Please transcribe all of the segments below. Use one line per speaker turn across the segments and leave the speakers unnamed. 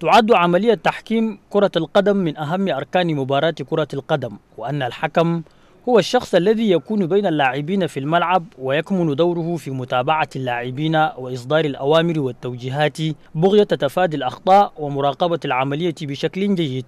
تعد عملية تحكيم كرة القدم من أهم أركان مباراة كرة القدم وأن الحكم هو الشخص الذي يكون بين اللاعبين في الملعب ويكمن دوره في متابعة اللاعبين وإصدار الأوامر والتوجيهات بغية تفادي الأخطاء ومراقبة العملية بشكل جيد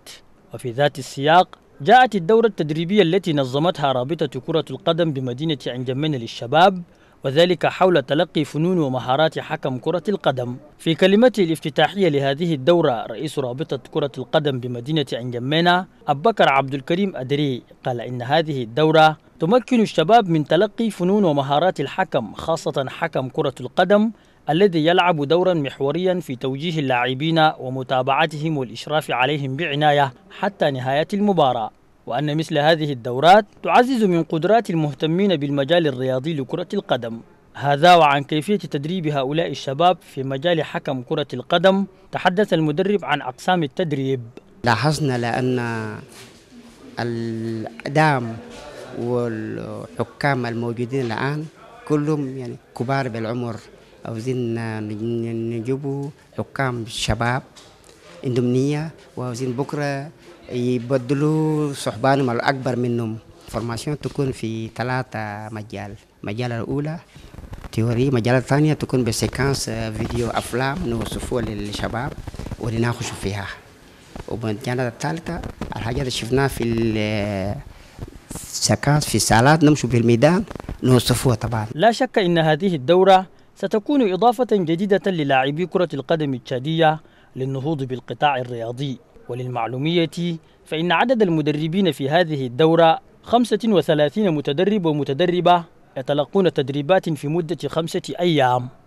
وفي ذات السياق جاءت الدورة التدريبية التي نظمتها رابطة كرة القدم بمدينة عنجمين للشباب وذلك حول تلقي فنون ومهارات حكم كرة القدم في كلمته الافتتاحية لهذه الدورة رئيس رابطة كرة القدم بمدينة عنجمينة أبكر بكر عبد الكريم أدري قال إن هذه الدورة تمكن الشباب من تلقي فنون ومهارات الحكم خاصة حكم كرة القدم الذي يلعب دورا محوريا في توجيه اللاعبين ومتابعتهم والإشراف عليهم بعناية حتى نهاية المباراة وأن مثل هذه الدورات تعزز من قدرات المهتمين بالمجال الرياضي لكرة القدم هذا وعن كيفية تدريب هؤلاء الشباب في مجال حكم كرة القدم تحدث المدرب عن أقسام التدريب لاحظنا لأن
الأدام والحكام الموجودين الآن كلهم يعني كبار بالعمر عاوزين نجيبوا حكام شباب اندومنيه وعاوزين بكره يبدلوا صحبانهم الاكبر منهم فورماسيون تكون في ثلاثه مجال مجال الاولى تيوري مجال الثانيه تكون بسيكانس فيديو افلام نوصفوها للشباب ونناقشوا فيها وبالجانب الثالثه الحاجات اللي شفناها في سكات في سالات نمشوا بالميدان نوصفوها طبعا
لا شك ان هذه الدوره ستكون اضافه جديده للاعبي كره القدم التشاديه للنهوض بالقطاع الرياضي وللمعلومية فإن عدد المدربين في هذه الدورة 35 متدرب ومتدربة يتلقون تدريبات في مدة خمسة أيام